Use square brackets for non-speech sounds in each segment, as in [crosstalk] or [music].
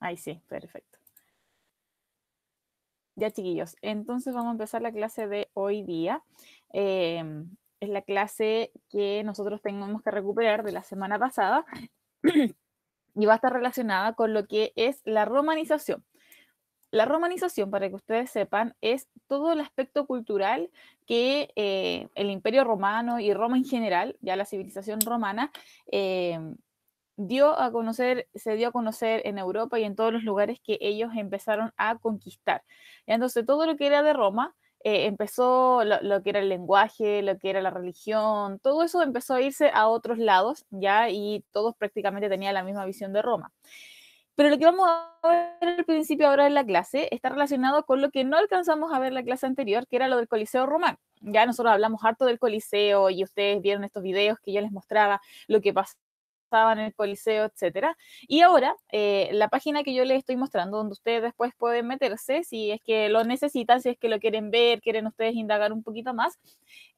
Ahí sí, perfecto. Ya chiquillos, entonces vamos a empezar la clase de hoy día. Em, es la clase que nosotros tenemos que recuperar de la semana pasada [clears throat] y va a estar relacionada con lo que es la romanización. La romanización, para que ustedes sepan, es todo el aspecto cultural que eh, el imperio romano y Roma en general, ya la civilización romana, eh, dio a conocer, se dio a conocer en Europa y en todos los lugares que ellos empezaron a conquistar. entonces todo lo que era de Roma eh, empezó, lo, que era el lenguaje, lo que era la religión, todo eso empezó a irse a otros lados, ¿ya? Y todos prácticamente tenían la misma visión de Roma. Pero lo que vamos a ver al principio ahora en la clase está relacionado con lo que no alcanzamos a ver en la clase anterior, que era lo del Coliseo Romano. Ya nosotros hablamos harto del Coliseo y ustedes vieron estos videos que yo les mostraba, lo que pasó en el Coliseo, etcétera. Y ahora, eh, la página que yo les estoy mostrando, donde ustedes después pueden meterse, si es que lo necesitan, si es que lo quieren ver, quieren ustedes indagar un poquito más,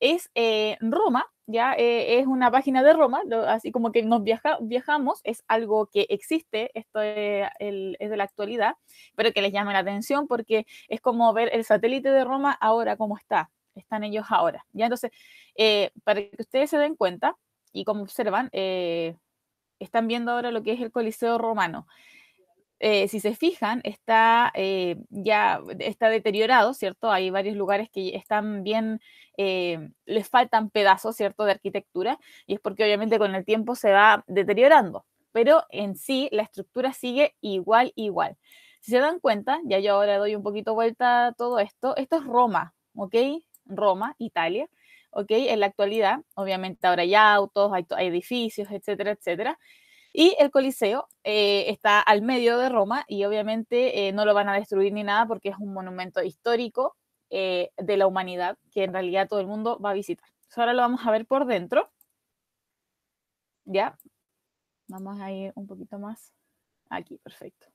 es eh, Roma, ya eh, es una página de Roma, así como que nos viaja, viajamos, es algo que existe, esto es, de la actualidad, pero que les llama la atención porque es como ver el satélite de Roma ahora como está, están ellos ahora, ya entonces, para que ustedes se den cuenta y como observan, están viendo ahora lo que es el Coliseo Romano. Eh, si se fijan, está eh, ya está deteriorado, ¿cierto? Hay varios lugares que están bien, eh, les faltan pedazos, ¿cierto?, de arquitectura, y es porque obviamente con el tiempo se va deteriorando, pero en sí la estructura sigue igual, igual. Si se dan cuenta, ya yo ahora doy un poquito vuelta a todo esto, esto es Roma, ¿ok? Roma, Italia. En la actualidad, obviamente ahora hay autos, hay, edificios, etcétera, etcétera. Y el Coliseo eh, está al medio de Roma y obviamente eh, no lo van a destruir ni nada porque es un monumento histórico eh, de la humanidad que en realidad todo el mundo va a visitar. ahora lo vamos a ver por dentro. Ya, vamos a ir un poquito más aquí, perfecto.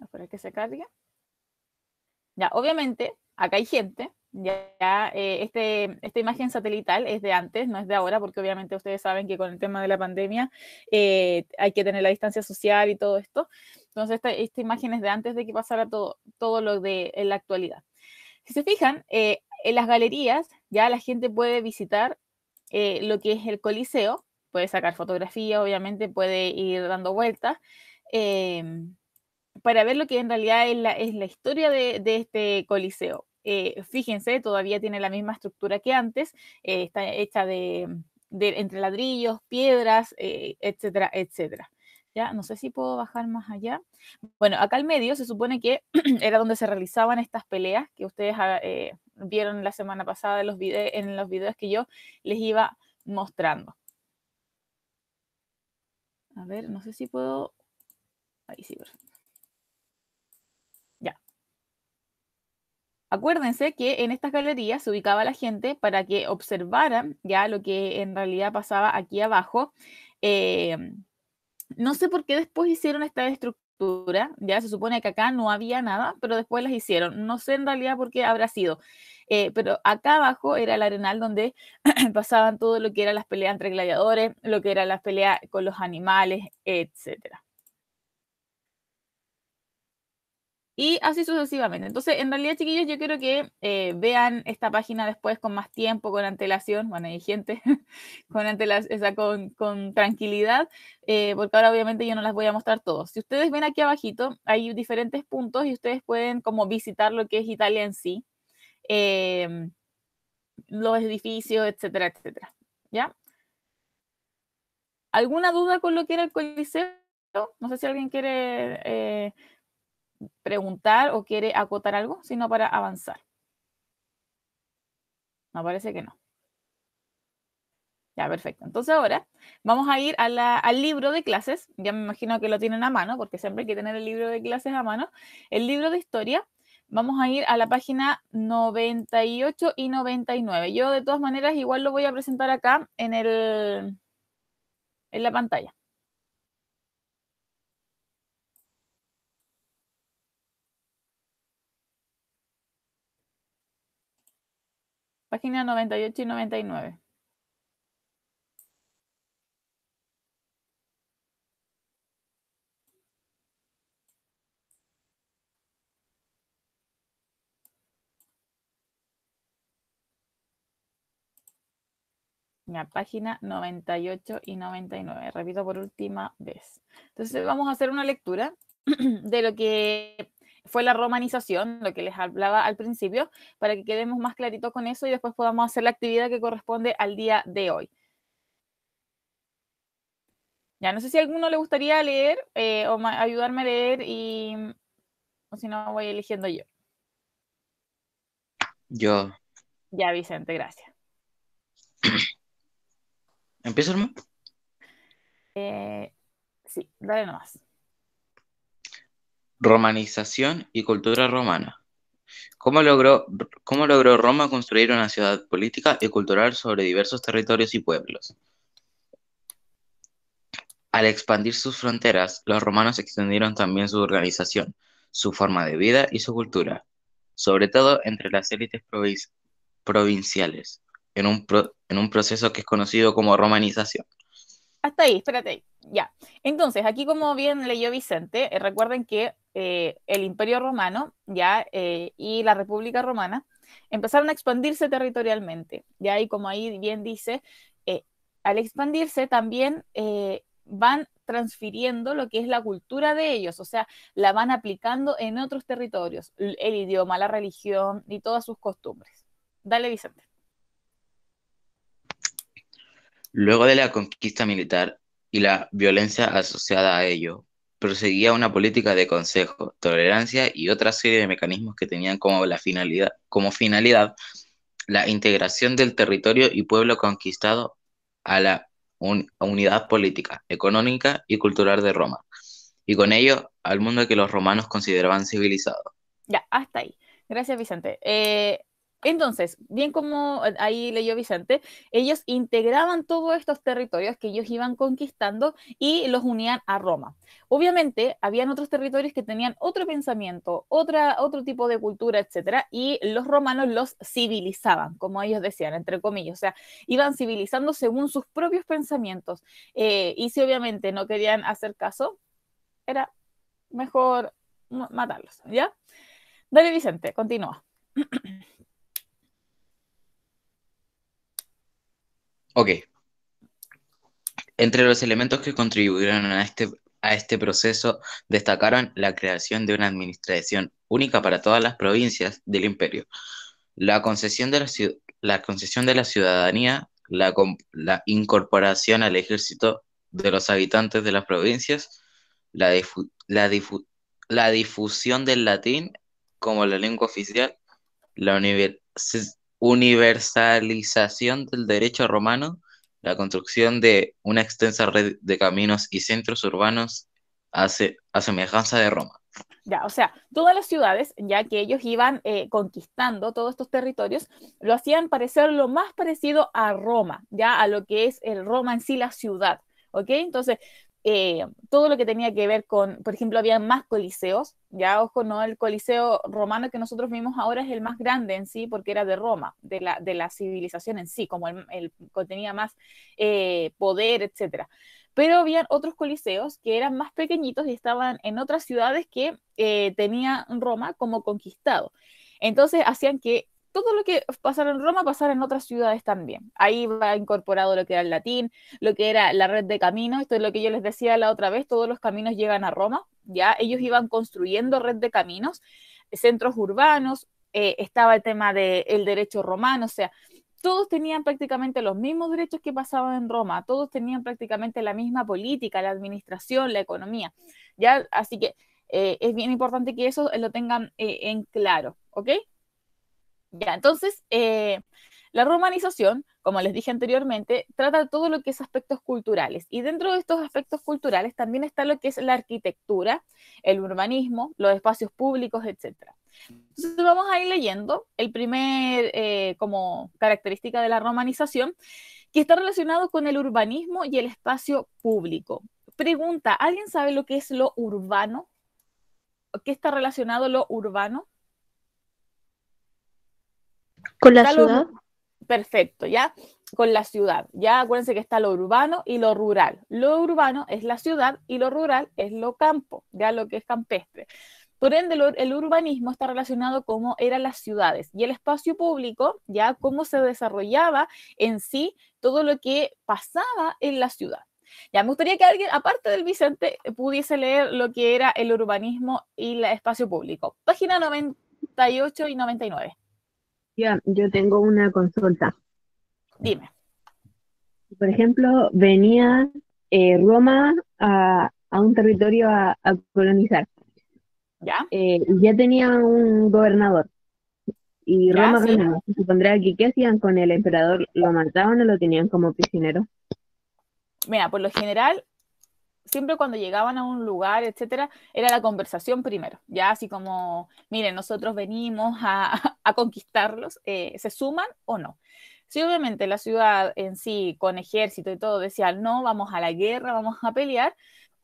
Espera que se cargue. Ya, obviamente, acá hay gente, ya, eh, este, esta imagen satelital es de antes, no es de ahora, porque obviamente ustedes saben que con el tema de la pandemia eh, hay que tener la distancia social y todo esto. Entonces, esta, imagen es de antes de que pasara todo, todo lo de la actualidad. Si se fijan, eh, en las galerías ya la gente puede visitar lo que es el Coliseo, puede sacar fotografía, obviamente puede ir dando vueltas para ver lo que en realidad es la, es la historia de este Coliseo eh, fíjense, todavía tiene la misma estructura que antes, eh, está hecha de, entre ladrillos, piedras, eh, etcétera, etcétera. Ya, no sé si puedo bajar más allá. Bueno, acá al medio se supone que [clears throat] era donde se realizaban estas peleas que ustedes ah, vieron la semana pasada en los, en los videos que yo les iba mostrando. A ver, no sé si puedo... Ahí sí, perfecto. Acuérdense que en estas galerías se ubicaba la gente para que observaran ya lo que en realidad pasaba aquí abajo. Eh, no sé por qué después hicieron esta estructura, ya se supone que acá no había nada, pero después las hicieron. No sé en realidad por qué habrá sido. Eh, pero acá abajo era el arenal donde [clears throat] pasaban todo lo que eran las peleas entre gladiadores, lo que era las peleas con los animales, etcétera. y así sucesivamente. Entonces, en realidad, chiquillos, yo quiero que eh, vean esta página después con más tiempo, con antelación, bueno, hay gente [laughs] con, con, tranquilidad, eh, porque ahora obviamente yo no las voy a mostrar todas. Si ustedes ven aquí abajito, hay diferentes puntos y ustedes pueden como visitar lo que es Italia en sí, em, los edificios, etcétera, etcétera. ¿Ya? ¿Alguna duda con lo que era el Coliseo? No sé si alguien quiere eh, preguntar o quiere acotar algo, sino para avanzar. No parece que no. Ya, perfecto. Entonces ahora vamos a ir al libro de clases. Ya me imagino que lo tienen a mano, porque siempre hay que tener el libro de clases a mano. El libro de historia. Vamos a ir a la página 98 y 99. Yo de todas maneras igual lo voy a presentar acá en, el, en la pantalla. Página 98 y 99. La página 98 y 99. Repito por última vez. Entonces vamos a hacer una lectura [clears throat] de lo que fue la romanización, lo que les hablaba al principio, para que quedemos más claritos con eso y después podamos hacer la actividad que corresponde al día de hoy. Ya, no sé si a alguno le gustaría leer eh, o ayudarme a leer y o si no voy eligiendo yo. Yo. Ya, Vicente, gracias. ¿Empiezo, hermano? Eh, sí, dale nomás. Romanización y cultura romana. ¿Cómo logró, logró, Roma construir una ciudad política y cultural sobre diversos territorios y pueblos? Al expandir sus fronteras, los romanos extendieron también su organización, su forma de vida y su cultura, sobre todo entre las élites provinciales, en un, en un proceso que es conocido como romanización. Hasta ahí, espérate ya, entonces aquí como bien leyó Vicente, eh, recuerden que eh, el Imperio Romano ya eh, y la República Romana empezaron a expandirse territorialmente, ya y como ahí bien dice, al expandirse también van transfiriendo lo que es la cultura de ellos, o sea, la van aplicando en otros territorios, el idioma, la religión y todas sus costumbres. Dale, Vicente. Luego de la conquista militar, y la violencia asociada a ello. Proseguía una política de consejo, tolerancia y otra serie de mecanismos que tenían como, la finalidad, como finalidad la integración del territorio y pueblo conquistado a la unidad política, económica y cultural de Roma, y con ello al mundo que los romanos consideraban civilizado. Ya, hasta ahí. Gracias, Vicente. Eh, entonces, bien como eh, ahí leyó Vicente, ellos integraban todos estos territorios que ellos iban conquistando y los unían a Roma. Obviamente, habían otros territorios que tenían otro pensamiento, otro tipo de cultura, etcétera, y los romanos los civilizaban, como ellos decían, entre comillas. O sea, iban civilizando según sus propios pensamientos. Eh, y si obviamente no querían hacer caso, era mejor matarlos, ¿ya? Dale, Vicente, continúa. [clears throat] Ok. Entre los elementos que contribuyeron a este, a este proceso destacaron la creación de una administración única para todas las provincias del imperio, la concesión de la, concesión de la ciudadanía, la, la incorporación al ejército de los habitantes de las provincias, la, la, difusión del latín como la lengua oficial, la, universidad, universalización del derecho romano, la construcción de una extensa red de caminos y centros urbanos hace, a semejanza de Roma. Ya, o sea, todas las ciudades, ya que ellos iban eh, conquistando todos estos territorios, lo hacían parecer lo más parecido a Roma, ya a lo que es el Roma en sí, la ciudad. ¿Ok? Entonces, eh, todo lo que tenía que ver con, por ejemplo, había más coliseos, ya ojo, no el coliseo romano que nosotros vimos ahora es el más grande en sí, porque era de Roma, de la, de la civilización en sí, como el, que tenía más eh, poder, etcétera. Pero había otros coliseos que eran más pequeñitos y estaban en otras ciudades que eh, tenía Roma como conquistado. Entonces hacían que todo lo que pasara en Roma pasara en otras ciudades también. Ahí va incorporado lo que era el latín, lo que era la red de caminos, esto es lo que yo les decía la otra vez, todos los caminos llegan a Roma, ya ellos iban construyendo red de caminos, centros urbanos, eh, estaba el tema del derecho romano, o sea, todos tenían prácticamente los mismos derechos que pasaban en Roma, todos tenían prácticamente la misma política, la administración, la economía, ya, así que eh, es bien importante que eso lo tengan eh, en claro, ¿ok? Ya, entonces, eh, la romanización, como les dije anteriormente, trata todo lo que es aspectos culturales. Y dentro de estos aspectos culturales también está lo que es la arquitectura, el urbanismo, los espacios públicos, etc. Entonces vamos a ir leyendo el primer eh, como característica de la romanización, que está relacionado con el urbanismo y el espacio público. Pregunta, ¿alguien sabe lo que es lo urbano? ¿Qué está relacionado lo urbano? ¿Con la ciudad? Perfecto, ¿ya? Con la ciudad. Ya acuérdense que está lo urbano y lo rural. Lo urbano es la ciudad y lo rural es lo campo, ya lo que es campestre. Por ende, el, el urbanismo está relacionado con cómo eran las ciudades y el espacio público, ya cómo se desarrollaba en sí todo lo que pasaba en la ciudad. Ya me gustaría que alguien, aparte del Vicente, pudiese leer lo que era el urbanismo y el espacio público. Página 98 y 99. Yo, tengo una consulta. Dime. Por ejemplo, venía eh, Roma a, un territorio a, colonizar. ¿Ya? Eh, ya tenía un gobernador. Y Roma venía, que ¿qué hacían con el emperador? ¿Lo mataban o lo tenían como prisionero? Mira, por lo general, siempre cuando llegaban a un lugar, etcétera, era la conversación primero, ya así como, miren, nosotros venimos a, [laughs] conquistarlos, eh, ¿se suman o no? Si obviamente la ciudad en sí, con ejército y todo, decía, no, vamos a la guerra, vamos a pelear,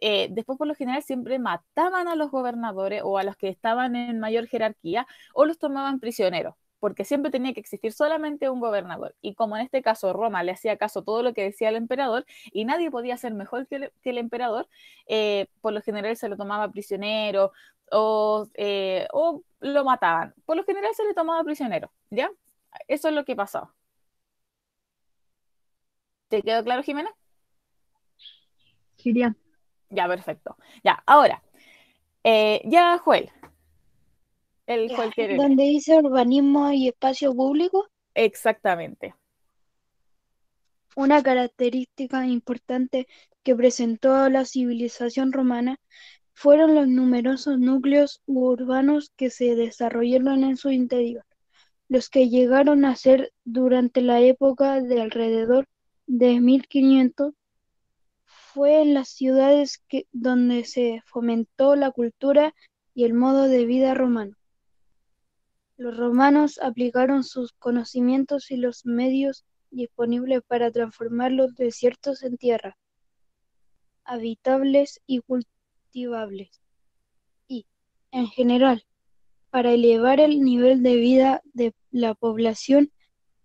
eh, después por lo general siempre mataban a los gobernadores o a los que estaban en mayor jerarquía o los tomaban prisioneros porque siempre tenía que existir solamente un gobernador. Y como en este caso Roma le hacía caso todo lo que decía el emperador y nadie podía ser mejor que el, emperador, eh, por lo general se lo tomaba prisionero eh, o, lo mataban. Por lo general se le tomaba prisionero, ¿ya? Eso es lo que pasaba. ¿Te quedó claro, Jimena? Sí, ya. Ya, perfecto. Ya, ahora, eh, ya Joel, donde dice urbanismo y espacio público. Exactamente. Una característica importante que presentó la civilización romana fueron los numerosos núcleos urbanos que se desarrollaron en su interior, los que llegaron a ser durante la época de alrededor de 1500 fue en las ciudades que, donde se fomentó la cultura y el modo de vida romano. Los romanos aplicaron sus conocimientos y los medios disponibles para transformar los desiertos en tierra, habitables y cultivables, y, en general, para elevar el nivel de vida de la población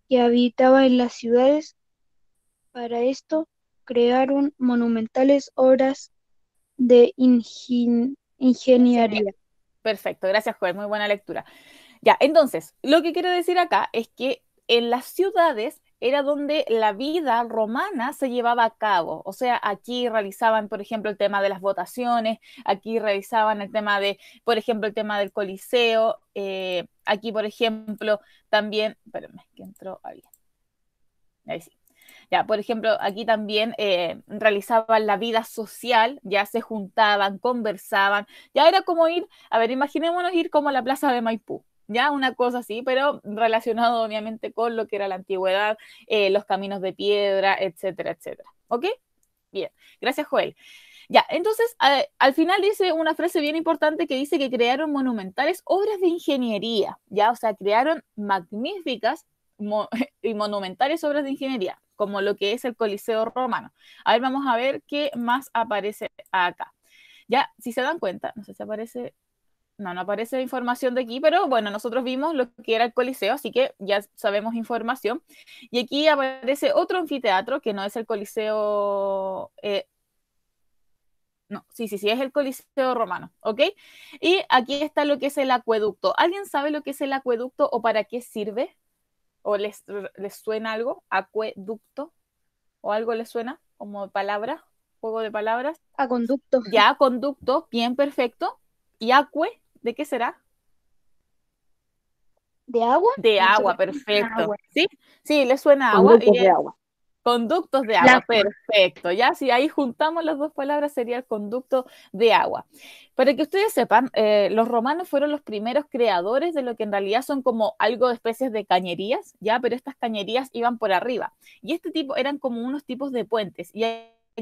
que habitaba en las ciudades. Para esto crearon monumentales obras de ingeniería. Perfecto, gracias Juan, muy buena lectura. Ya, entonces, lo que quiero decir acá es que en las ciudades era donde la vida romana se llevaba a cabo. O sea, aquí realizaban, por ejemplo, el tema de las votaciones, aquí realizaban el tema de, por ejemplo, el tema del Coliseo, eh, aquí, por ejemplo, también, espérame, que entró alguien. Ahí sí. Ya, por ejemplo, aquí también eh, realizaban la vida social, ya se juntaban, conversaban, ya era como ir, a ver, imaginémonos ir como a la plaza de Maipú, ya una cosa así, pero relacionado obviamente con lo que era la antigüedad, eh, los caminos de piedra, etcétera, etcétera. ¿Ok? Bien, gracias Joel. Ya, entonces al final dice una frase bien importante que dice que crearon monumentales obras de ingeniería, ya, o sea, crearon magníficas [laughs] y monumentales obras de ingeniería, como lo que es el Coliseo Romano. A ver, vamos a ver qué más aparece acá. Ya, si se dan cuenta, no sé si aparece no, no aparece información de aquí, pero bueno, nosotros vimos lo que era el Coliseo, así que ya sabemos información. Y aquí aparece otro anfiteatro que no es el Coliseo. Eh, no, sí, sí, sí, es el Coliseo Romano, ¿ok? Y aquí está lo que es el acueducto. ¿Alguien sabe lo que es el acueducto o para qué sirve? ¿O les, suena algo? ¿Acueducto? ¿O algo les suena como palabra? ¿Juego de palabras? A conducto. Ya, conducto, bien, perfecto. Y acue ¿De qué será? ¿De agua? De agua, perfecto. Sí, sí, le suena agua. Conductos de agua. Conductos de agua, perfecto. Ya, si ahí juntamos las dos palabras, sería el conducto de agua. Para que ustedes sepan, eh, los romanos fueron los primeros creadores de lo que en realidad son como algo de especies de cañerías, ya, pero estas cañerías iban por arriba. Y este tipo eran como unos tipos de puentes. Y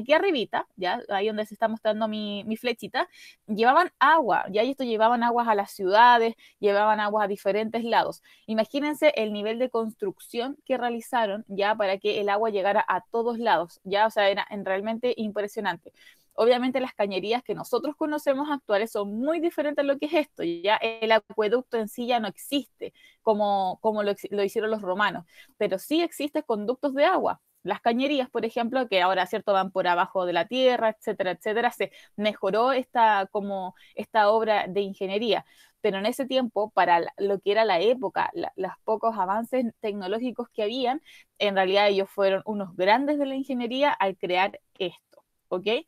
aquí arribita, ya ahí donde se está mostrando mi, flechita, llevaban agua, ya esto llevaban aguas a las ciudades, llevaban aguas a diferentes lados. Imagínense el nivel de construcción que realizaron ya para que el agua llegara a todos lados, ya, o sea, era realmente impresionante. Obviamente las cañerías que nosotros conocemos actuales son muy diferentes a lo que es esto. Ya el acueducto en sí ya no existe como, como lo hicieron los romanos, pero sí existen conductos de agua las cañerías, por ejemplo, que ahora, ¿cierto?, van por abajo de la tierra, etcétera, etcétera. Se mejoró esta, como, esta obra de ingeniería, pero en ese tiempo, para lo que era la época, los pocos avances tecnológicos que habían, en realidad ellos fueron unos grandes de la ingeniería al crear esto. ¿ok?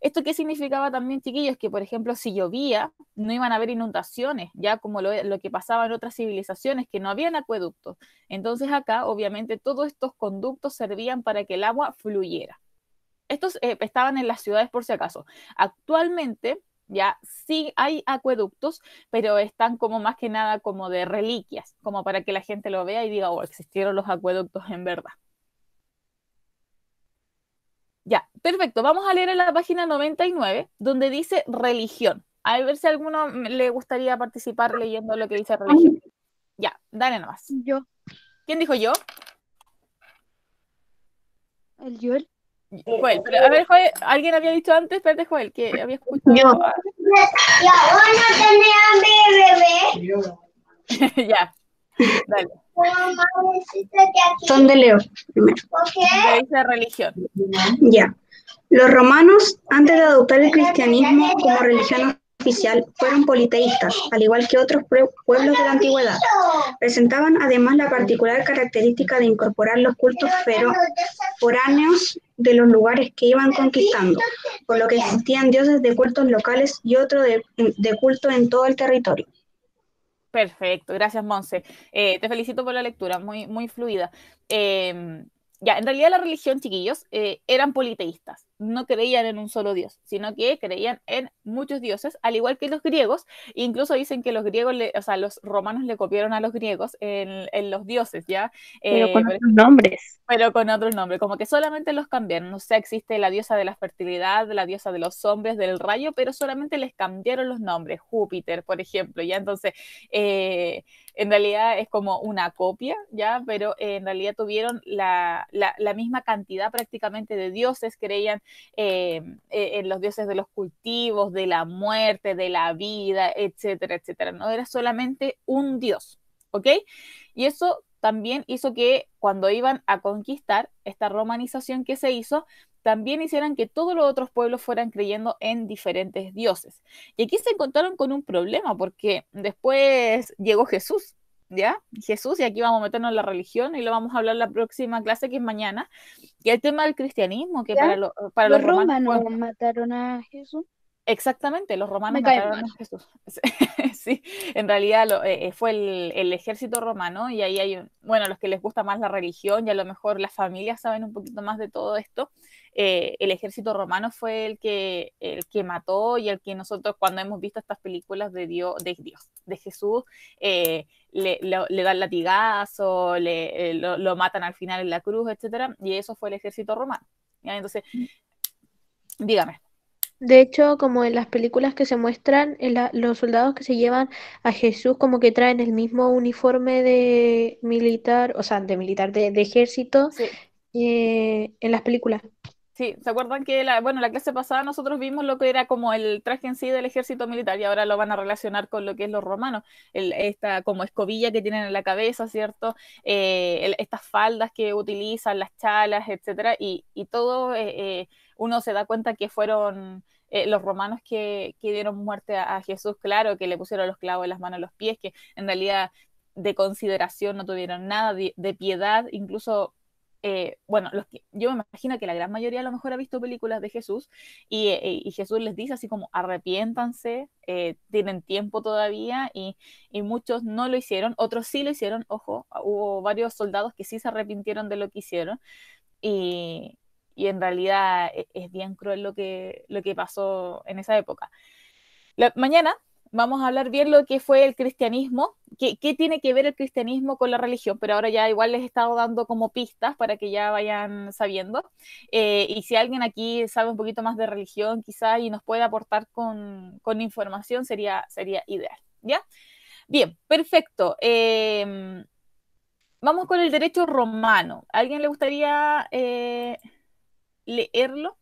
¿Esto qué significaba también, chiquillos? Que, por ejemplo, si llovía, no iban a haber inundaciones, ya como lo, que pasaba en otras civilizaciones, que no habían acueductos. Entonces acá, obviamente, todos estos conductos servían para que el agua fluyera. Estos eh, estaban en las ciudades por si acaso. Actualmente, ya sí hay acueductos, pero están como más que nada como de reliquias, como para que la gente lo vea y diga, oh, existieron los acueductos en verdad. perfecto, vamos a leer en la página 99, donde dice religión. A ver si a alguno le gustaría participar leyendo lo que dice religión. Ya, dale nomás. Yo. ¿Quién dijo yo? El Joel. Joel, pero, a ver, Joel, alguien había dicho antes, espérate, Joel, que había escuchado. Yo. A... Ya, bebé. [laughs] ya, dale. Son de Leo, Dice religión. Ya. Los romanos, antes de adoptar el cristianismo como religión oficial, fueron politeístas, al igual que otros pueblos de la antigüedad. Presentaban además la particular característica de incorporar los cultos foráneos de los lugares que iban conquistando, por lo que existían dioses de cultos locales y otros de, culto en todo el territorio. Perfecto, gracias Monse. Eh, te felicito por la lectura, muy, muy fluida. Em, ya, en realidad la religión, chiquillos, eh, eran politeístas no creían en un solo dios, sino que creían en muchos dioses, al igual que los griegos. Incluso dicen que los griegos, le, o sea, los romanos le copiaron a los griegos en, los dioses, ¿ya? pero eh, con otros nombres. Pero con otros nombres, como que solamente los cambiaron. O sea, existe la diosa de la fertilidad, la diosa de los hombres, del rayo, pero solamente les cambiaron los nombres. Júpiter, por ejemplo, ¿ya? Entonces, eh, en realidad es como una copia, ¿ya? Pero eh, en realidad tuvieron la, la misma cantidad prácticamente de dioses, creían eh, eh, en los dioses de los cultivos, de la muerte, de la vida, etcétera, etcétera. No era solamente un dios, ¿ok? Y eso también hizo que cuando iban a conquistar esta romanización que se hizo, también hicieran que todos los otros pueblos fueran creyendo en diferentes dioses. Y aquí se encontraron con un problema porque después llegó Jesús ¿ya? Jesús, y aquí vamos a meternos en la religión y lo vamos a hablar en la próxima clase que es mañana, Y el tema del cristianismo, que para, para los, romanos mataron a Jesús. Exactamente, los romanos mataron a Jesús. [laughs] sí, en realidad eh, eh, fue el, ejército romano y ahí hay, bueno, los que les gusta más la religión y a lo mejor las familias saben un poquito más de todo esto. Eh, el ejército romano fue el que, el que mató y el que nosotros cuando hemos visto estas películas de Dios, de, Dios, de Jesús, le, da dan latigazo, le, lo, matan al final en la cruz, etc. Y eso fue el ejército romano. Entonces, mm. dígame. De hecho, como en las películas que se muestran, los soldados que se llevan a Jesús como que traen el mismo uniforme de militar, o sea, de militar, de, ejército, eh, en las películas. Sí, ¿se acuerdan que la, bueno, la clase pasada nosotros vimos lo que era como el traje en sí del ejército militar y ahora lo van a relacionar con lo que es los romanos, esta como escobilla que tienen en la cabeza, ¿cierto? Eh, estas faldas que utilizan, las chalas, etcétera, y, y todo... Eh, uno se da cuenta que fueron eh, los romanos que, dieron muerte a, Jesús, claro, que le pusieron los clavos en las manos, y los pies, que en realidad de consideración no tuvieron nada, de, piedad, incluso eh, bueno, los que, yo me imagino que la gran mayoría a lo mejor ha visto películas de Jesús y, eh, Jesús les dice así como arrepiéntanse, tienen tiempo todavía y, y, muchos no lo hicieron, otros sí lo hicieron, ojo, hubo varios soldados que sí se arrepintieron de lo que hicieron y, y en realidad e-, es, bien cruel lo que, lo que pasó en esa época. mañana vamos a hablar bien lo que fue el cristianismo, qué, tiene que ver el cristianismo con la religión, pero ahora ya igual les he estado dando como pistas para que ya vayan sabiendo. Eh, y si alguien aquí sabe un poquito más de religión quizá, y nos puede aportar con, información, sería, sería ideal. ¿Ya? Bien, perfecto. Em, vamos con el derecho romano. ¿Alguien le gustaría... Eh, leerlo?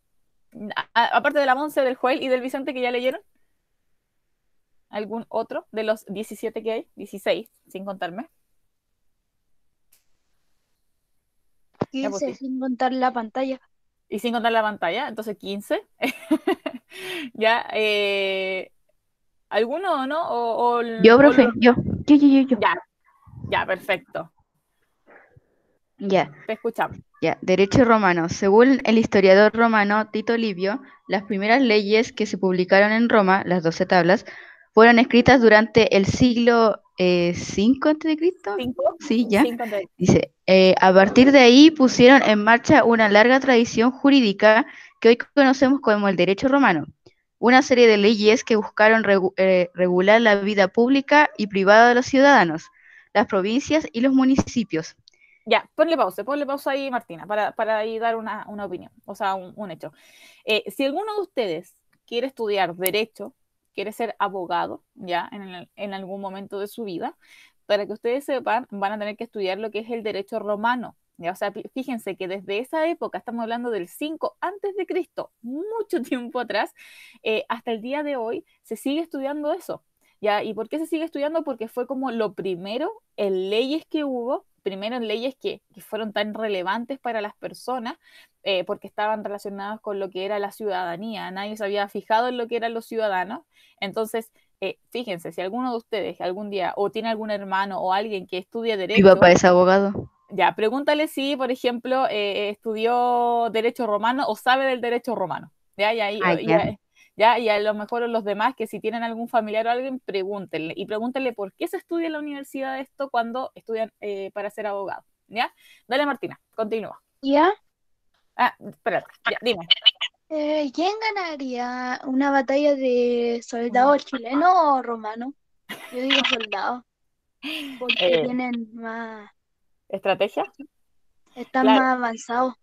aparte de la Monse, del Joel y del Vicente que ya leyeron. ¿Algún otro de los 17 que hay? 16, sin contarme. 15 pues sin contar la pantalla. Y sin contar la pantalla, entonces 15. [laughs] ya, eh, ¿alguno no? O, no yo, profe, yo. Yo, yo, yo. Ya, ya, perfecto. Ya. Te escuchamos derecho romano. Según el historiador romano Tito Livio, las primeras leyes que se publicaron en Roma, las doce tablas, fueron escritas durante el siglo eh, 5 a.C. Sí, ya. Dice, eh, a partir de ahí pusieron en marcha una larga tradición jurídica que hoy conocemos como el derecho romano, una serie de leyes que buscaron eh, regular la vida pública y privada de los ciudadanos, las provincias y los municipios, ya, ponle pausa, ponle pausa ahí, Martina, para, para ahí dar una, una opinión, o sea, un, hecho. Eh, si alguno de ustedes quiere estudiar derecho, quiere ser abogado, ya, en, en algún momento de su vida, para que ustedes sepan, van a tener que estudiar lo que es el derecho romano, ya, o sea, fíjense que desde esa época, estamos hablando del 5 antes de Cristo, mucho [laughs] tiempo atrás, eh, hasta el día de hoy se sigue estudiando eso. ¿ya? ¿Y por qué se sigue estudiando? Porque fue como lo primero en leyes que hubo primero en leyes que, fueron tan relevantes para las personas, eh, porque estaban relacionadas con lo que era la ciudadanía. Nadie se había fijado en lo que eran los ciudadanos. Entonces, eh, fíjense, si alguno de ustedes algún día o tiene algún hermano o alguien que estudia derecho... Mi papá es abogado. Ya, pregúntale si, por ejemplo, eh, estudió derecho romano o sabe del derecho romano. ¿ya? ¿ya? Y a lo mejor los demás que si tienen algún familiar o alguien, pregúntenle y pregúntenle por qué se estudia en la universidad esto cuando estudian eh, para ser abogado, ¿ya? Dale Martina, continúa. ¿Ya? Ah, espérate, ya, dime. Eh, ¿Quién ganaría una batalla de soldados mm. chileno o romano? Yo digo soldado. Porque eh. tienen más... ¿Estrategia? Están más avanzados.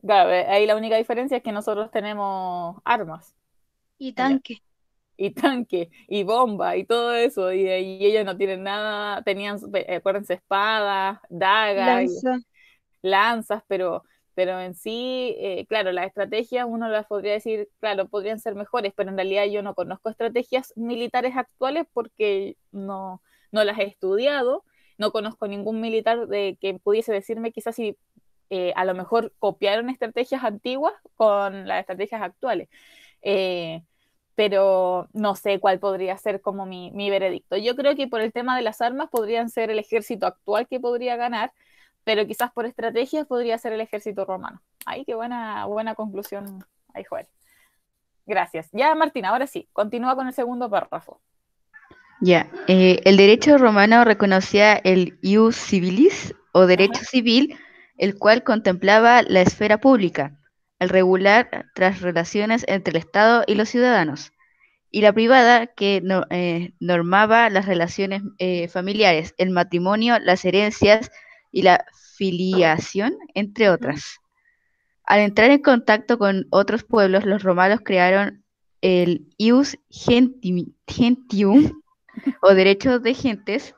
Claro, ahí la única diferencia es que nosotros tenemos armas. Y tanque. Y tanque, y bomba, y todo eso. Y, y ellos no tienen nada, tenían, eh, acuérdense, espadas, dagas, lanzas, pero, pero en sí, eh, claro, las estrategias uno las podría decir, claro, podrían ser mejores, pero en realidad yo no conozco estrategias militares actuales porque no, no las he estudiado, no conozco ningún militar de, que pudiese decirme quizás si eh, a lo mejor copiaron estrategias antiguas con las estrategias actuales. Eh, pero no sé cuál podría ser como mi, veredicto. Yo creo que por el tema de las armas podrían ser el ejército actual que podría ganar, pero quizás por estrategias podría ser el ejército romano. Ay, qué buena, buena conclusión. ahí Gracias. Ya, Martina, ahora sí, continúa con el segundo párrafo. Ya, eh, el derecho romano reconocía el ius civilis o derecho civil, el cual contemplaba la esfera pública al regular las relaciones entre el Estado y los ciudadanos, y la privada, que eh, normaba las relaciones eh, familiares, el matrimonio, las herencias y la filiación, entre otras. Al entrar en contacto con otros pueblos, los romanos crearon el ius gentium, o derecho de gentes,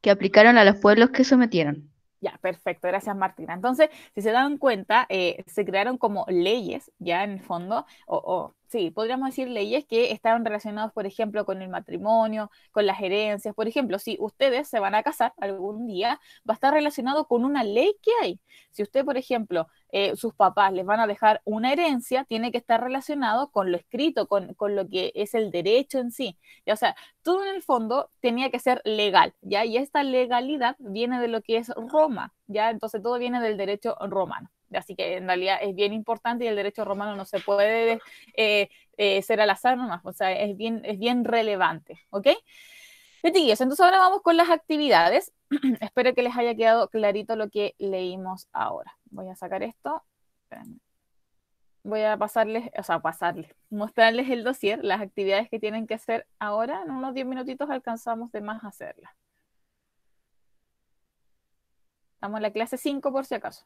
que aplicaron a los pueblos que sometieron. Ya, perfecto, gracias Martina. Entonces, si se dan cuenta, eh, se crearon como leyes, ya en el fondo, o, o sí, podríamos decir leyes que están relacionadas, por ejemplo, con el matrimonio, con las herencias. Por ejemplo, si ustedes se van a casar algún día, va a estar relacionado con una ley que hay. Si usted, por ejemplo, eh, sus papás les van a dejar una herencia, tiene que estar relacionado con lo escrito, con, lo que es el derecho en sí. O sea, todo en el fondo tenía que ser legal, ¿ya? Y esta legalidad viene de lo que es Roma, ¿ya? Entonces todo viene del derecho romano. Así que en realidad es bien importante y el derecho romano no se puede eh, eh, ser al azar nomás, o sea, es bien, es bien relevante, ¿ok? entonces ahora vamos con las actividades. [clears throat] Espero que les haya quedado clarito lo que leímos ahora. Voy a sacar esto. Voy a pasarles, o sea, pasarles, mostrarles el dossier, las actividades que tienen que hacer ahora. En unos 10 minutitos alcanzamos de más hacerlas. Estamos en la clase 5 por si acaso.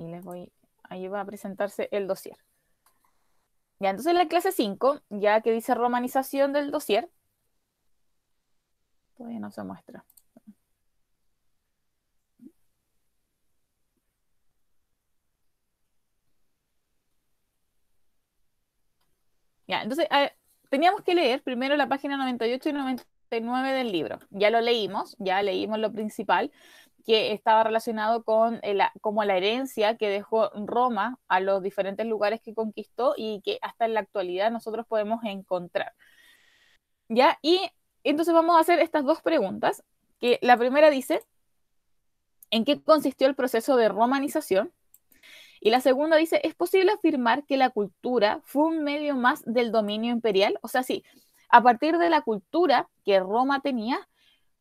ahí les voy, ahí va a presentarse el dossier. Ya, entonces la clase 5, ya que dice romanización del dossier, todavía no se muestra. Ya, entonces teníamos que leer primero la página 98 y 99 del libro. Ya lo leímos, ya leímos lo principal, que estaba relacionado con como la herencia que dejó Roma a los diferentes lugares que conquistó y que hasta en la actualidad nosotros podemos encontrar. ¿Ya? Y entonces vamos a hacer estas dos preguntas, que la primera dice, ¿en qué consistió el proceso de romanización? Y la segunda dice, ¿es posible afirmar que la cultura fue un medio más del dominio imperial? O sea, sí, a partir de la cultura que Roma tenía,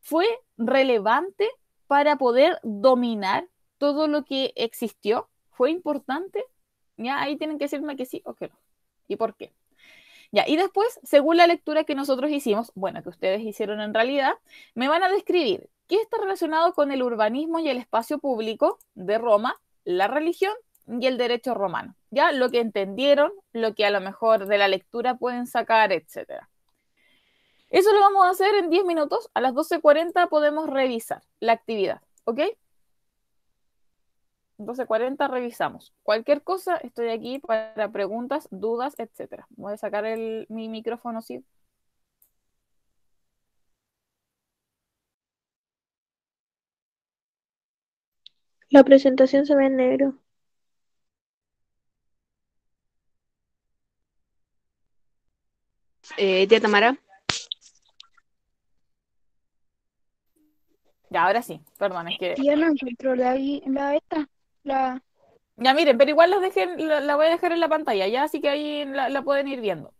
fue relevante para poder dominar todo lo que existió? ¿Fue importante? Ya ahí tienen que decirme que sí o que no. ¿Y por qué? Ya, y después, según la lectura que nosotros hicimos, bueno, que ustedes hicieron en realidad, me van a describir qué está relacionado con el urbanismo y el espacio público de Roma, la religión y el derecho romano. Ya lo que entendieron, lo que a lo mejor de la lectura pueden sacar, etcétera. Eso lo vamos a hacer en 10 minutos. A las 12.40 podemos revisar la actividad, ¿ok? 12.40 revisamos. Cualquier cosa, estoy aquí para preguntas, dudas, etc. Voy a sacar el, mi micrófono, sí. La presentación se ve en negro. tía eh, Tamara. Ya, ahora sí, perdón, es que. Ya no encuentro la, la esta. La... Ya miren, pero igual los dejen, la, voy a dejar en la pantalla, ya, así que ahí la, pueden ir viendo.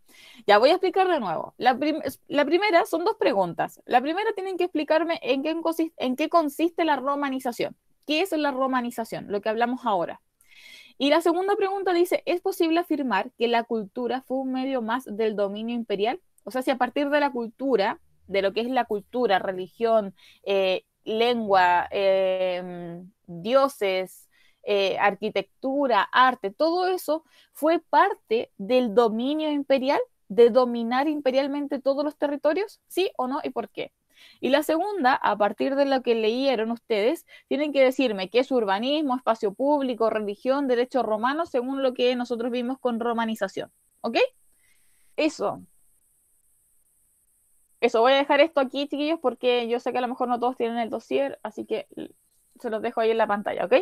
Ya voy a explicar de nuevo. La, primera son dos preguntas. La primera tienen que explicarme en qué, consiste, en qué consiste la romanización. ¿Qué es la romanización? Lo que hablamos ahora. Y la segunda pregunta dice, ¿es posible afirmar que la cultura fue un medio más del dominio imperial? O sea, si a partir de la cultura, de lo que es la cultura, religión, eh, lengua, em, dioses, eh, arquitectura, arte, todo eso fue parte del dominio imperial, de dominar imperialmente todos los territorios, sí o no y por qué. Y la segunda, a partir de lo que leyeron ustedes, tienen que decirme qué es urbanismo, espacio público, religión, derecho romano según lo que nosotros vimos con romanización. ¿Ok? Eso, eso, voy a dejar esto aquí, chiquillos, porque yo sé que a lo mejor no todos tienen el dossier, así que se los dejo ahí en la pantalla, ¿ok?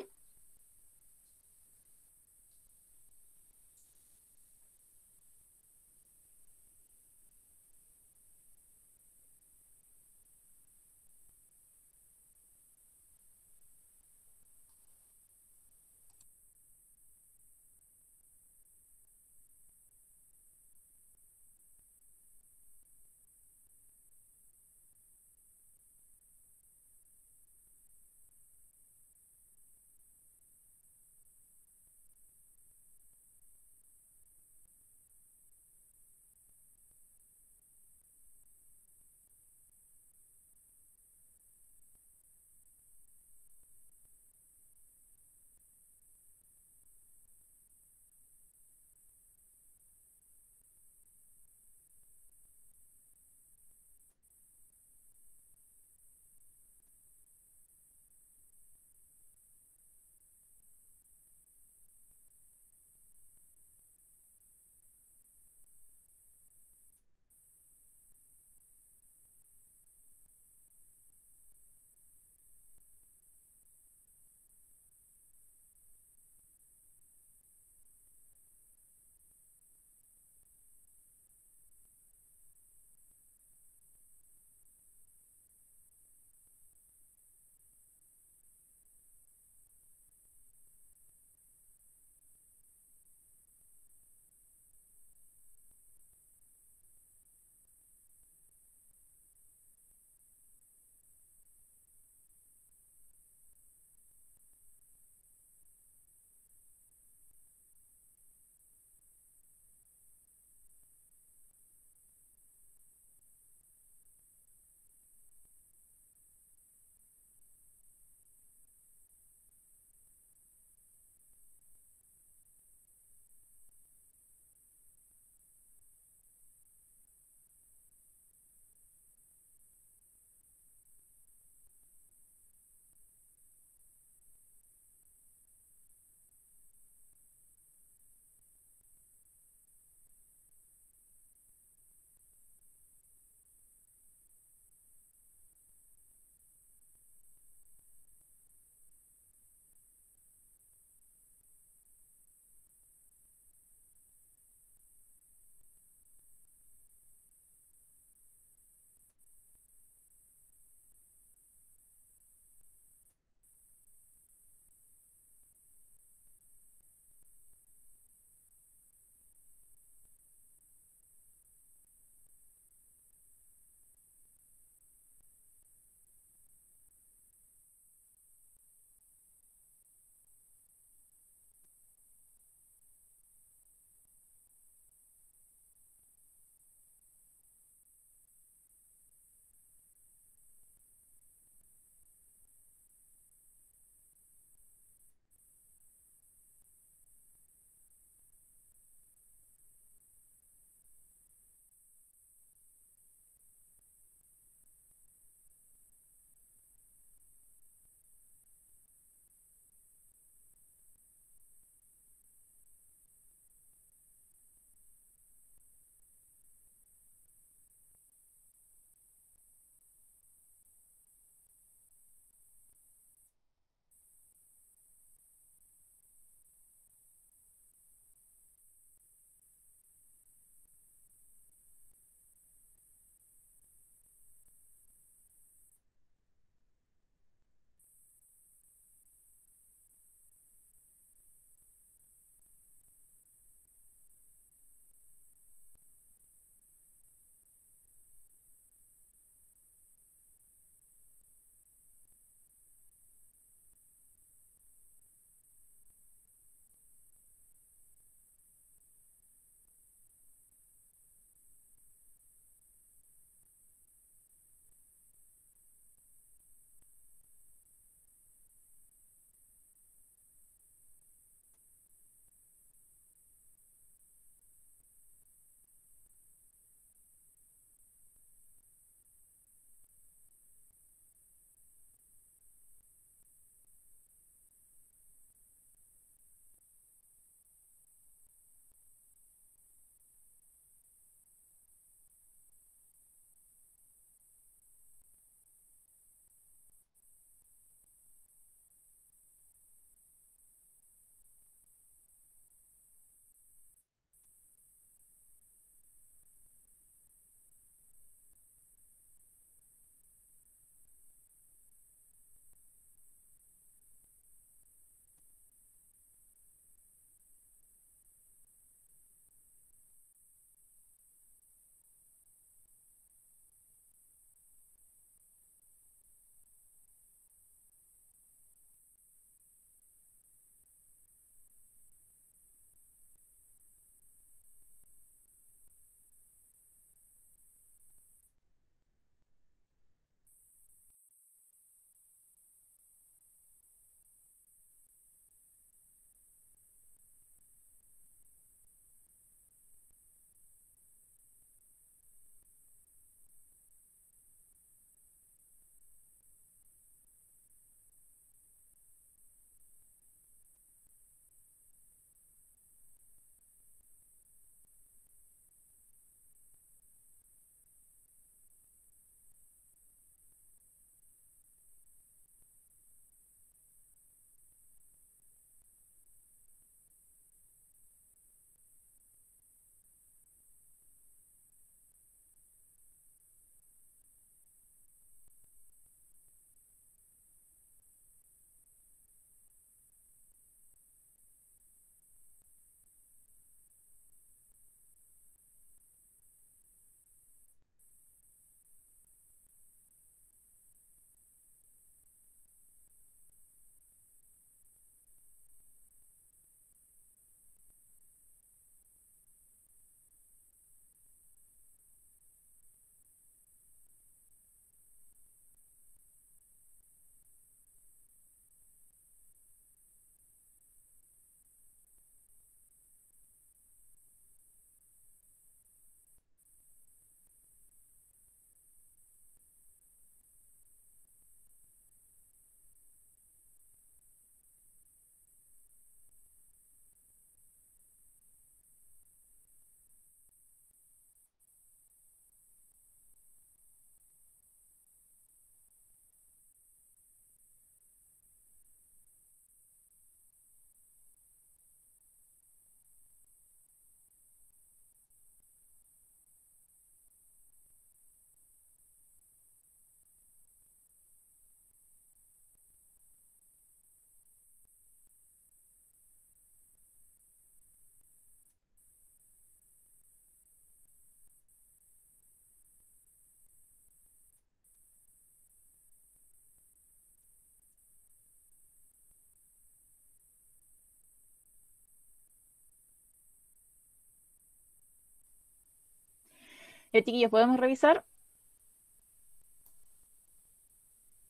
Ya, eh, chiquillos, ¿podemos revisar?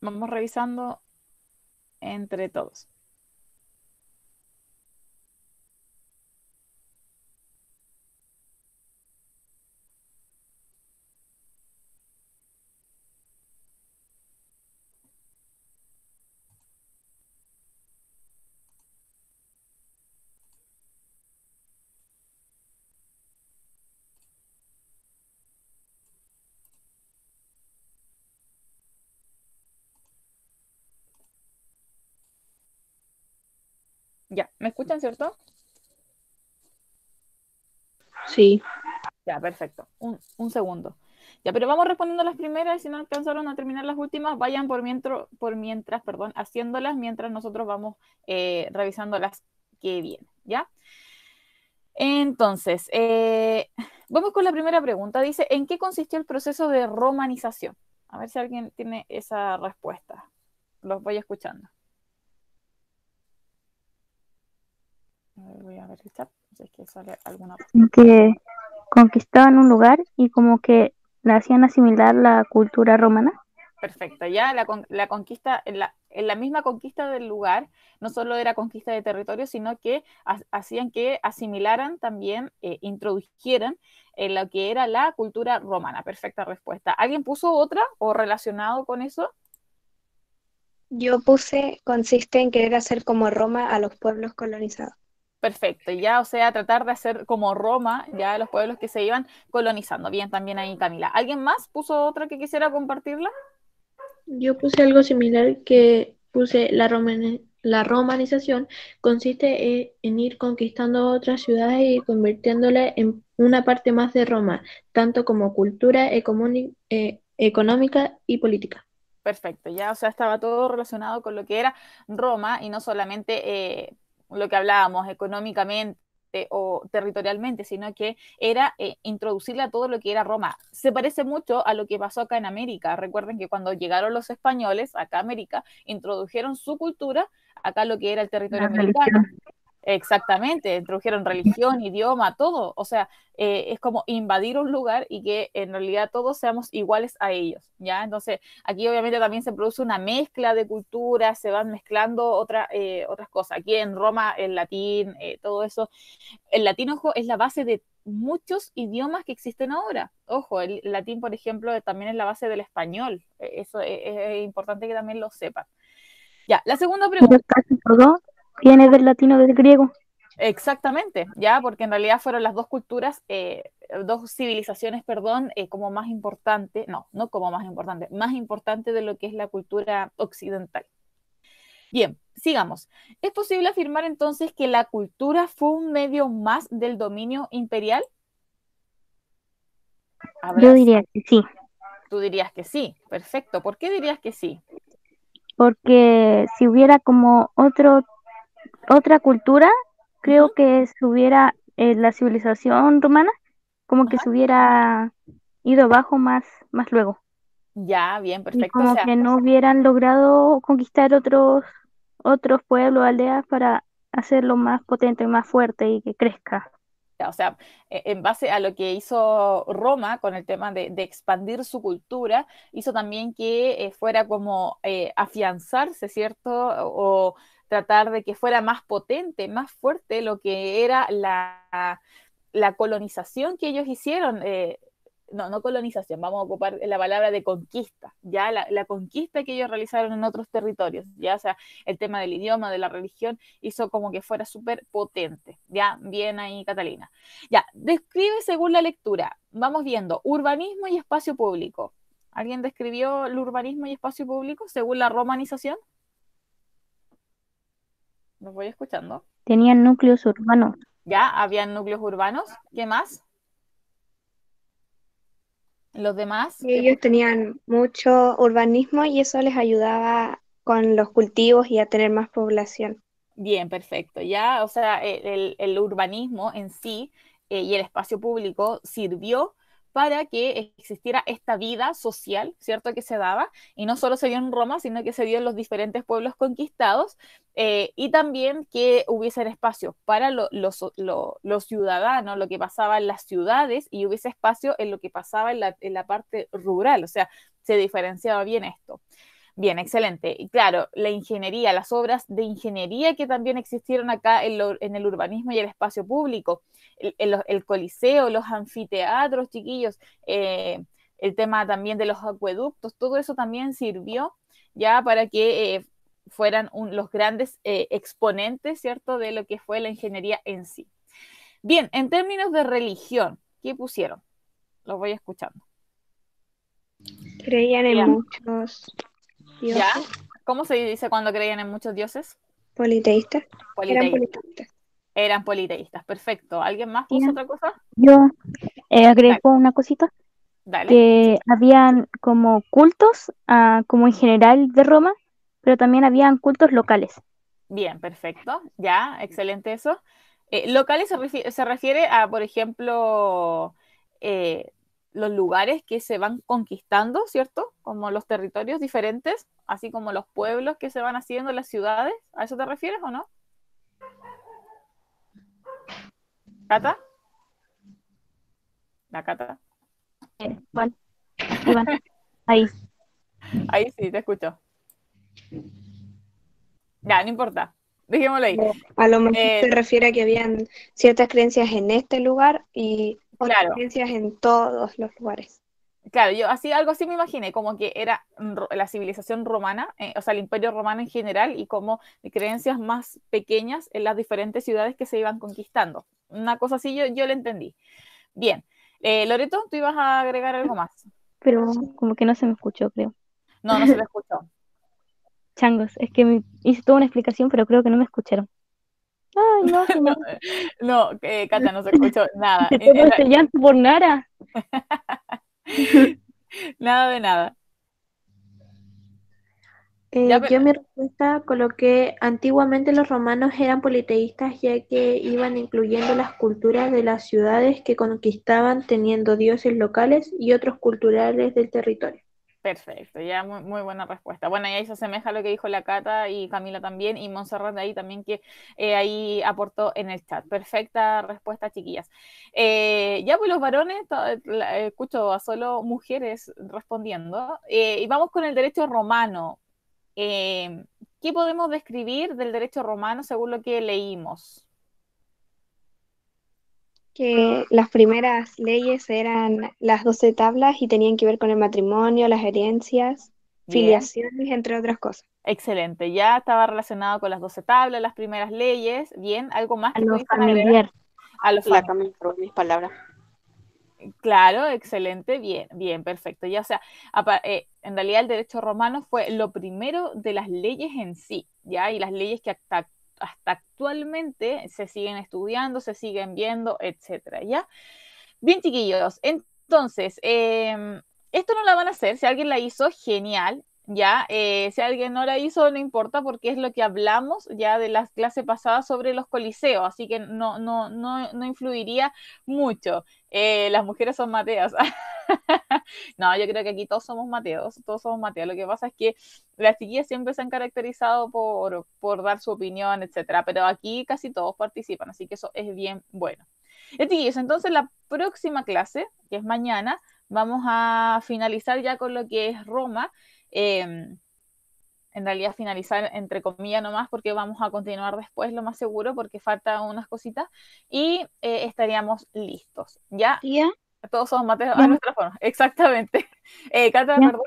Vamos revisando entre todos. Ya, ¿me escuchan, cierto? Sí. Ya, perfecto. Un, segundo. Ya, pero vamos respondiendo las primeras y si no alcanzaron a terminar las últimas, vayan por mientras, por mientras perdón, haciéndolas mientras nosotros vamos eh, revisando las que vienen, ¿ya? Entonces, eh, vamos con la primera pregunta. Dice, ¿en qué consistió el proceso de romanización? A ver si alguien tiene esa respuesta. Los voy escuchando. voy a ver el si que conquistaban un lugar y como que la hacían asimilar la cultura romana. Perfecto, ya la, conquista, en la, en la, misma conquista del lugar, no solo era conquista de territorio, sino que hacían que asimilaran también, eh, introdujeran en lo que era la cultura romana. Perfecta respuesta. ¿Alguien puso otra o relacionado con eso? Yo puse, consiste en querer hacer como Roma a los pueblos colonizados. Perfecto, ya, o sea, tratar de hacer como Roma, ya los pueblos que se iban colonizando. Bien, también ahí Camila. ¿Alguien más puso otra que quisiera compartirla? Yo puse algo similar que puse la, la romanización consiste e-, en ir conquistando otras ciudades y convirtiéndolas en una parte más de Roma, tanto como cultura, eh, económica y política. Perfecto, ya, o sea, estaba todo relacionado con lo que era Roma y no solamente... Eh, lo que hablábamos económicamente o territorialmente, sino que era eh, introducirle a todo lo que era Roma. Se parece mucho a lo que pasó acá en América. Recuerden que cuando llegaron los españoles acá a América, introdujeron su cultura acá lo que era el territorio americano. Exactamente, introdujeron religión, idioma, todo. O sea, eh, es como invadir un lugar y que en realidad todos seamos iguales a ellos, ¿ya? Entonces, aquí obviamente también se produce una mezcla de culturas, se van mezclando otra, eh, otras cosas. Aquí en Roma, el latín, eh, todo eso. El latín, ojo, es la base de muchos idiomas que existen ahora. Ojo, el latín, por ejemplo, también es la base del español. E, eso e, e, es, importante que también lo sepan. Ya, la segunda pregunta viene del latino del griego. Exactamente, ya, porque en realidad fueron las dos culturas, eh, dos civilizaciones, perdón, eh, como más importante, no, no como más importante, más importante de lo que es la cultura occidental. Bien, sigamos. ¿Es posible afirmar entonces que la cultura fue un medio más del dominio imperial? Yo diría que sí. Tú dirías que sí, perfecto. ¿Por qué dirías que sí? Porque si hubiera como otro otra cultura, creo que subiera eh, la civilización romana, como que se hubiera ido abajo más, más luego. Ya, bien, perfecto. como que no hubieran logrado conquistar otros, otros pueblos, aldeas para hacerlo más potente, y más fuerte y que crezca. O sea, e, en base a lo que hizo Roma con el tema de, expandir su cultura, hizo también que eh, fuera como eh, afianzarse, ¿cierto? O, tratar de que fuera más potente, más fuerte lo que era la, colonización que ellos hicieron. Eh, no, no colonización, vamos a ocupar la palabra de conquista, ya la, conquista que ellos realizaron en otros territorios, ya sea, el tema del idioma, de la religión, hizo como que fuera súper potente, ya, bien ahí Catalina. Ya, describe según la lectura, vamos viendo, urbanismo y espacio público. ¿Alguien describió el urbanismo y espacio público según la romanización? ¿No voy escuchando? Tenían núcleos urbanos. Ya, habían núcleos urbanos. ¿Qué más? Los demás. Ellos tenían mucho urbanismo y eso les ayudaba con los cultivos y a tener más población. Bien, perfecto. Ya, o sea, el, urbanismo en sí eh, y el espacio público sirvió para que existiera esta vida social, ¿cierto?, que se daba, y no solo se vio en Roma, sino que se vio en los diferentes pueblos conquistados, eh, y también que hubiesen espacios para los, ciudadanos, lo que pasaba en las ciudades, y hubiese espacio en lo que pasaba en la, parte rural, o sea, se diferenciaba bien esto. Bien, excelente. Y claro, la ingeniería, las obras de ingeniería que también existieron acá en el urbanismo y el espacio público, el, coliseo, los anfiteatros, chiquillos, eh, el tema también de los acueductos, todo eso también sirvió ya para que eh, fueran los grandes eh, exponentes, ¿cierto?, de lo que fue la ingeniería en sí. Bien, en términos de religión, ¿qué pusieron? Los voy escuchando. Creían en muchos dioses. ¿Cómo se dice cuando creían en muchos dioses? Politeístas. Eran politeístas. Eran politeístas, perfecto. ¿Alguien más puso otra cosa? Yo eh, agrego una cosita. Dale. Que habían como cultos, ah, como en general de Roma, pero también habían cultos locales. Bien, perfecto. Ya, excelente eso. Eh, locales se refiere, a, por ejemplo, eh, los lugares que se van conquistando, ¿cierto? Como los territorios diferentes, así como los pueblos que se van haciendo, las ciudades. ¿A eso te refieres o no? ¿Cata? ¿La Cata? Eh, ahí. Ahí sí, te escucho. Ya, no importa. Dejémoslo ahí. A lo mejor eh, se refiere a que habían ciertas creencias en este lugar y otras creencias en todos los lugares. Claro, yo así algo así me imaginé, como que era la civilización romana, eh, o sea, el imperio romano en general, y como creencias más pequeñas en las diferentes ciudades que se iban conquistando una cosa así yo, yo le entendí. Bien, eh, Loreto, tú ibas a agregar algo más. Pero como que no se me escuchó, creo. No, no se me [laughs] escuchó. Changos, es que hice toda una explicación, pero creo que no me escucharon. Ay, no, [laughs] no, no eh, Cata, no se escuchó nada. [laughs] Eh, te este por nada nada de nada. Eh, yo mi respuesta coloqué, antiguamente los romanos eran politeístas ya que iban incluyendo las culturas de las ciudades que conquistaban teniendo dioses locales y otros culturales del territorio. Perfecto, ya muy, buena respuesta. Bueno, y ahí se asemeja a lo que dijo la Cata y Camila también, y Monserrat ahí también, que eh, ahí aportó en el chat. Perfecta respuesta, chiquillas. Eh, ya pues los varones, escucho a solo mujeres respondiendo, eh, y vamos con el derecho romano. Em, ¿Qué podemos describir del derecho romano según lo que leímos? que las primeras leyes eran las doce tablas y tenían que ver con el matrimonio, las herencias, filiaciones, entre otras cosas. Excelente, ya estaba relacionado con las doce tablas, las primeras leyes. Bien, algo más. Que a, los a mis palabras. Claro, excelente, bien, bien, perfecto. Ya, o sea, eh, en realidad el derecho romano fue lo primero de las leyes en sí, ¿ya? Y las leyes que hasta, actualmente se siguen estudiando, se siguen viendo, etcétera, ¿ya? Bien, chiquillos, entonces, em, esto no la van a hacer, si alguien la hizo, genial, ¿ya? Eh, si alguien no la hizo, no importa porque es lo que hablamos ya de las clases pasadas sobre los coliseos, así que no, no, no, no influiría mucho. Eh, las mujeres son Mateas. [laughs] no, yo creo que aquí todos somos Mateos, todos somos Mateos. Lo que pasa es que las chiquillas siempre se han caracterizado por, por dar su opinión, etcétera, pero aquí casi todos participan, así que eso es bien bueno. entonces la próxima clase, que es mañana, vamos a finalizar ya con lo que es Roma. Em, en realidad finalizar entre comillas nomás porque vamos a continuar después lo más seguro porque falta unas cositas y eh, estaríamos listos. Ya. Todos somos mateos a [laughs] Exactamente. Eh, Cata, perdón.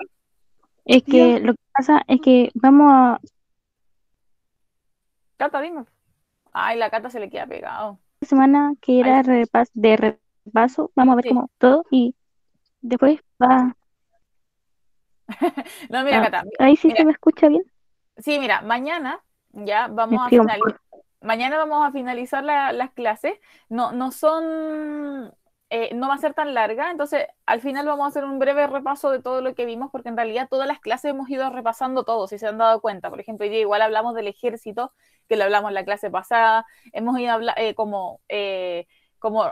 Es que lo que pasa es que vamos a... Cata, dime. Ay, la Cata se le queda pegado. Semana que era repas de repaso, vamos a ver todo y después va [laughs] no, mira, ah, ahí sí se me escucha bien. Sí, mira, mañana ya vamos a finalizar. Mañana vamos a finalizar las clases. No, no son eh, no va a ser tan larga, entonces al final vamos a hacer un breve repaso de todo lo que vimos, porque en realidad todas las clases hemos ido repasando todo, si se han dado cuenta. Por ejemplo, hoy igual hablamos del ejército, que lo hablamos en la clase pasada, hemos ido eh, como, eh, como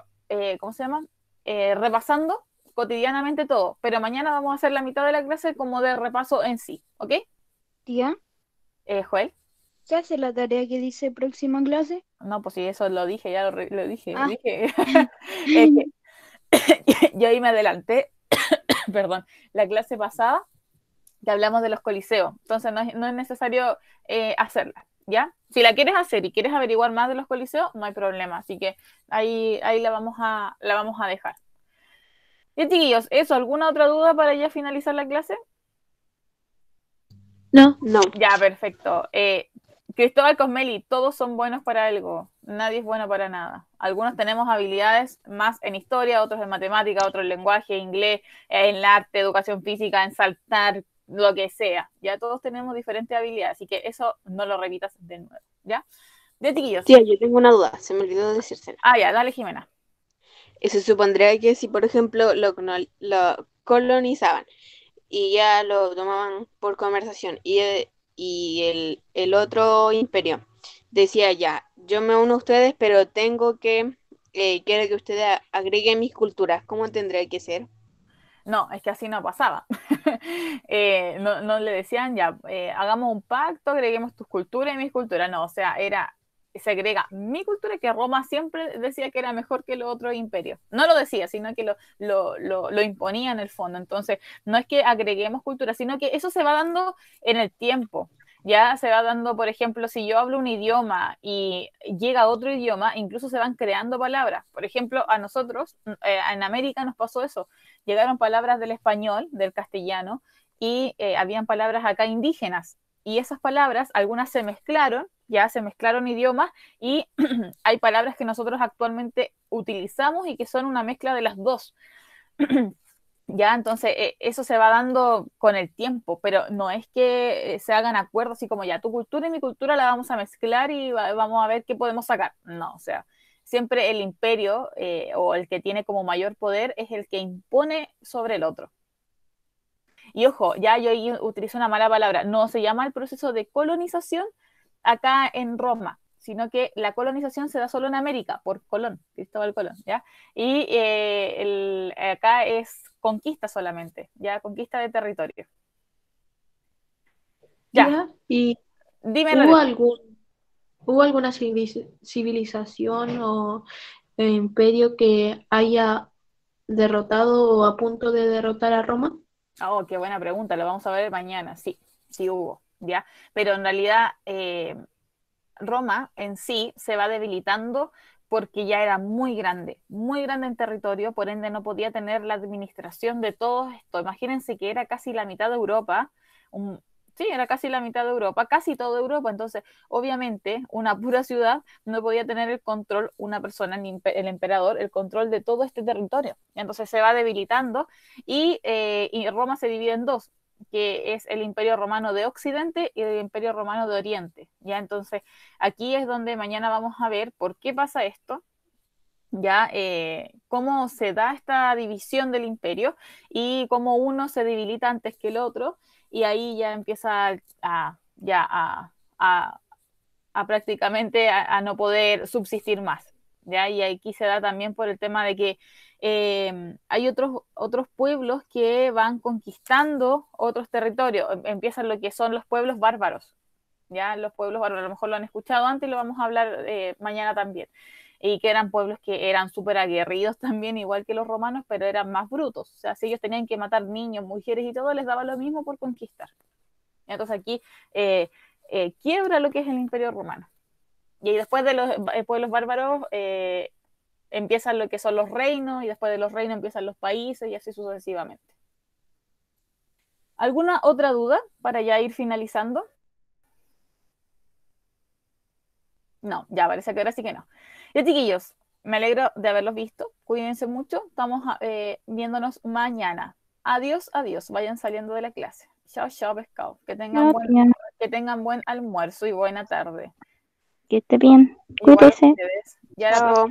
¿cómo se llama? repasando cotidianamente todo, pero mañana vamos a hacer la mitad de la clase como de repaso en sí, ¿ok? Tía. Eh, Joel. ¿Qué hace la tarea que dice próxima clase? No, pues sí, eso lo dije, ya lo, dije. Ah. dije. [laughs] [laughs] [coughs] yo ahí me adelanté, [coughs] perdón, la clase pasada que hablamos de los coliseos, entonces no es, necesario eh, hacerla, ¿ya? Si la quieres hacer y quieres averiguar más de los coliseos, no hay problema, así que ahí, ahí la, vamos a, la vamos a dejar. Y chiquillos, ¿eso? ¿Alguna otra duda para ya finalizar la clase? No, no. Ya, perfecto. Eh, Cristóbal Cosmeli, todos son buenos para algo, nadie es bueno para nada. Algunos tenemos habilidades más en historia, otros en matemática, otros en lenguaje, inglés, en arte, educación física, en saltar, lo que sea. Ya todos tenemos diferentes habilidades, así que eso no lo repitas de nuevo, ¿ya? De tiquillos. Sí, yo tengo una duda, se me olvidó decírsela. Ah, ya, dale, Jimena se supondría que si, por ejemplo, lo, colonizaban y ya lo tomaban por conversación y, eh, y el, otro imperio decía ya, yo me uno a ustedes, pero tengo que, eh, quiero que ustedes agreguen mis culturas, ¿cómo tendría que ser? No, es que así no pasaba. [laughs] Eh, no, le decían ya, hagamos un pacto, agreguemos tus culturas y mis culturas. No, o sea, era se agrega mi cultura, que Roma siempre decía que era mejor que los otros imperios. No lo decía, sino que lo, lo, imponía en el fondo. Entonces, no es que agreguemos cultura, sino que eso se va dando en el tiempo. Ya se va dando, por ejemplo, si yo hablo un idioma y llega otro idioma, incluso se van creando palabras. Por ejemplo, a nosotros, mm, eh, en América nos pasó eso. Llegaron palabras del español, del castellano, y eh, habían palabras acá indígenas. Y esas palabras, algunas se mezclaron ya se mezclaron idiomas y [clears throat] hay palabras que nosotros actualmente utilizamos y que son una mezcla de las dos. [clears throat] ya, entonces eh, eso se va dando con el tiempo, pero no es que eh, se hagan acuerdos así como ya tu cultura y mi cultura la vamos a mezclar y vamos a ver qué podemos sacar. No, o sea, siempre el imperio eh, o el que tiene como mayor poder es el que impone sobre el otro. Y ojo, ya yo utilizo una mala palabra, no se llama el proceso de colonización, acá en Roma, sino que la colonización se da solo en América, por Colón, Cristóbal Colón, ¿ya? Y eh, acá es conquista solamente, ¿ya? Conquista de territorio. Ya. ¿Y Dime, ¿hubo, ¿hubo alguna civilización o imperio que haya derrotado o a punto de derrotar a Roma? Oh, qué buena pregunta, lo vamos a ver mañana, sí, sí hubo. Pero en realidad eh, Roma en sí se va debilitando porque ya era muy grande, muy grande en territorio, por ende no podía tener la administración de todo esto. Imagínense que era casi la mitad de Europa, sí, era casi la mitad de Europa, casi toda Europa. Entonces, obviamente, una pura ciudad no podía tener el control, una persona, ni el emperador, el control de todo este territorio. Entonces se va debilitando y, eh, y Roma se divide en dos, que es el Imperio Romano de Occidente y el Imperio Romano de Oriente. Ya entonces aquí es donde mañana vamos a ver por qué pasa esto, ya eh, cómo se da esta división del imperio y cómo uno se debilita antes que el otro y ahí ya empieza a, ya a, prácticamente a, no poder subsistir más. ¿Ya? Y aquí se da también por el tema de que Em, hay otros, otros pueblos que van conquistando otros territorios, em, empiezan lo que son los pueblos bárbaros, ya los pueblos bárbaros, a lo mejor lo han escuchado antes y lo vamos a hablar eh, mañana también, y que eran pueblos que eran súper aguerridos también, igual que los romanos, pero eran más brutos, o sea, si ellos tenían que matar niños, mujeres y todo, les daba lo mismo por conquistar. Entonces aquí eh, eh, quiebra lo que es el imperio romano. Y después de los pueblos bárbaros, empiezan lo que son los reinos y después de los reinos empiezan los países y así sucesivamente. ¿Alguna otra duda para ya ir finalizando? No, ya parece que ahora sí que no. Ya chiquillos, me alegro de haberlos visto. Cuídense mucho. Estamos ah, eh, viéndonos mañana. Adiós, adiós. Vayan saliendo de la clase. Chao, chao, pescado. Que tengan, buen, que tengan buen almuerzo y buena tarde. Que esté bien. Cuídense. Ya